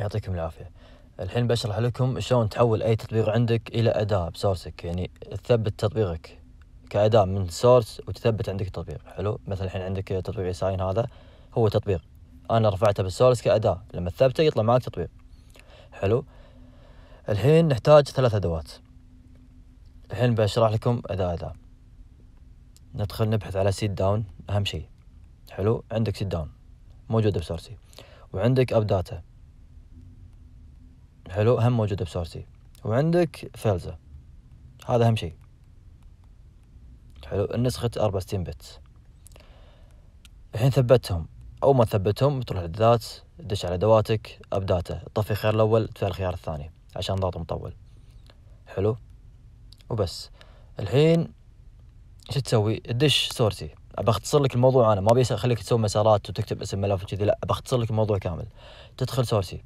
يعطيكم العافية الحين بشرح لكم شلون تحول أي تطبيق عندك إلى أداة بسورسك يعني تثبت تطبيقك كأداة من سورس وتثبت عندك التطبيق حلو مثلا الحين عندك تطبيق ساين هذا هو تطبيق أنا رفعته بالسورس كأداة لما تثبته يطلع معك تطبيق حلو الحين نحتاج ثلاث أدوات الحين بشرح لكم أداة أداة ندخل نبحث على سيت داون أهم شيء حلو عندك سيت داون موجودة بسورسي وعندك أب داتا حلو هم موجوده بسورسي وعندك فلزة هذا اهم شيء حلو النسخة 64 بت الحين ثبتهم أول ما ثبتهم تروح للذات تدش على أدواتك ابداتا تطفي الخيار الأول تفعل الخيار الثاني عشان ضغط مطول حلو وبس الحين شو تسوي تدش سورسي بختصر لك الموضوع انا ما ابي اخليك تسوي مسارات وتكتب اسم ملف وكذي لا بختصر لك الموضوع كامل تدخل سورسي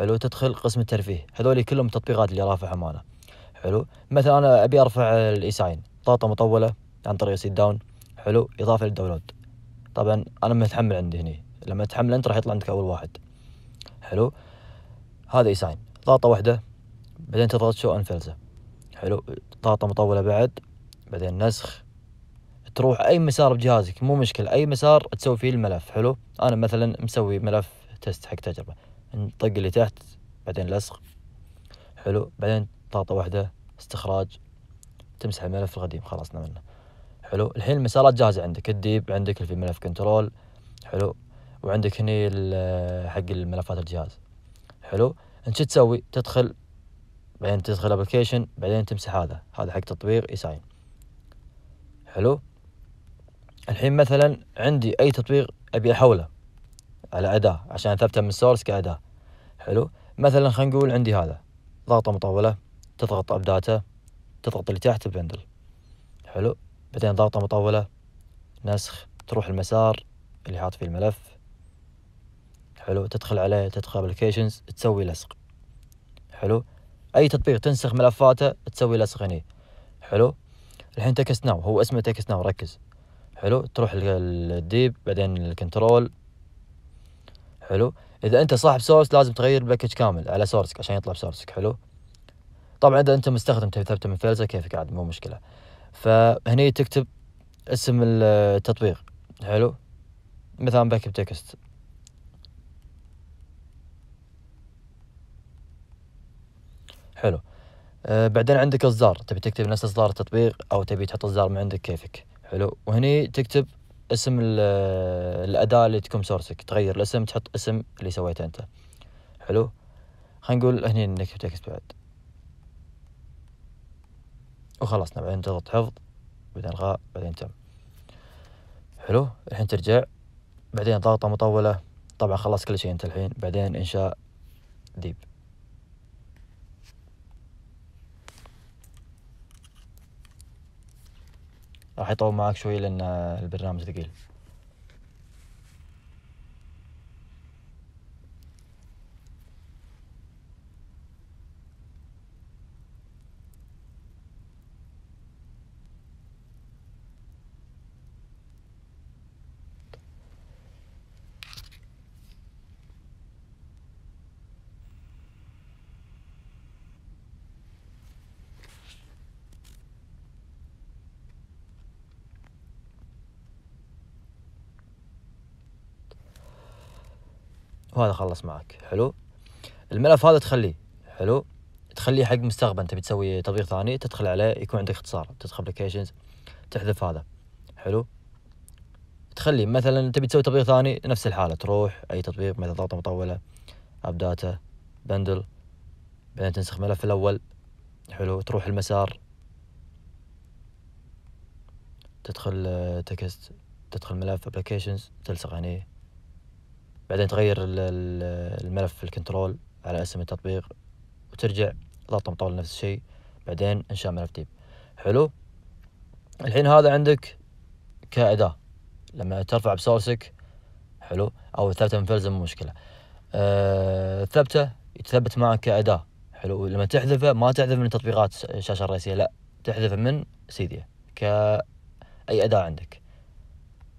حلو تدخل قسم الترفيه هذول كلهم تطبيقات اللي رافعهم انا حلو مثلا انا ابي ارفع الايساين طاقه مطوله عن طريق سيت داون حلو اضافه للداونلود طبعا انا متحمل عندي هني لما تحمل انت راح يطلع عندك اول واحد حلو هذا ايساين ضغطه واحده بعدين تضغط شو انفلزه حلو ضغطه مطوله بعد بعدين نسخ تروح اي مسار بجهازك مو مشكله اي مسار تسوي فيه الملف حلو انا مثلا مسوي ملف تست حق تجربه نطق اللي تحت بعدين لصق حلو بعدين طاقة واحدة استخراج تمسح الملف القديم خلصنا منه حلو الحين المسارات جاهزة عندك الديب عندك في ملف كنترول حلو وعندك هني آه، حق الملفات الجهاز حلو انت شو تسوي تدخل بعدين تدخل ابلكيشن بعدين تمسح هذا هذا حق تطبيق يساين حلو الحين مثلا عندي اي تطبيق ابي احوله على اداه عشان اثبته من السورس كاداه حلو مثلا خلينا نقول عندي هذا ضغطه مطوله تضغط اب داتا تضغط اللي تحت بندل حلو بعدين ضغطه مطوله نسخ تروح المسار اللي حاط فيه الملف حلو تدخل عليه تدخل ابلكيشنز تسوي لصق حلو اي تطبيق تنسخ ملفاته تسوي لصق هني حلو الحين تكست ناو هو اسمه تكست ناو ركز حلو تروح للديب بعدين الكنترول حلو اذا انت صاحب سورس لازم تغير الباكج كامل على سورسك عشان يطلع بسورسك حلو طبعا اذا انت مستخدم تبي ثبته من فلزه كيفك عاد مو مشكله فهني تكتب اسم التطبيق حلو مثلا اب تكست حلو أه بعدين عندك اصدار تبي تكتب نفس اصدار التطبيق او تبي تحط اصدار من عندك كيفك حلو وهني تكتب اسم الاداه اللي تكون سورسك تغير الاسم تحط اسم اللي سويته انت حلو خلينا نقول هني نكتب تكست بعد وخلصنا بعدين تضغط حفظ بعدين الغاء بعدين تم حلو الحين ترجع بعدين ضغطه مطوله طبعا خلص كل شيء انت الحين بعدين انشاء ديب راح يطول معك شوي لان البرنامج ثقيل وهذا خلص معك حلو الملف هذا تخليه حلو تخليه حق مستقبل انت بتسوي تطبيق ثاني تدخل عليه يكون عندك اختصار تدخل ابلكيشنز تحذف هذا حلو تخلي مثلا تبي تسوي تطبيق ثاني نفس الحاله تروح اي تطبيق مثلا ضغطه مطوله اب داتا بندل بعدين تنسخ الملف الاول حلو تروح المسار تدخل تكست آه، تدخل ملف ابلكيشنز تلصق عليه بعدين تغير الملف في الكنترول على اسم التطبيق وترجع ضغط مطول نفس الشيء بعدين انشاء ملف تيب حلو الحين هذا عندك كأداة لما ترفع بسورسك حلو او ثبته من فلزم مشكلة أه ثبته يتثبت معك كأداة حلو لما تحذفه ما تحذف من تطبيقات الشاشة الرئيسية لا تحذفه من سيديا كأي أداة عندك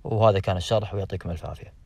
وهذا كان الشرح ويعطيكم الف عافيه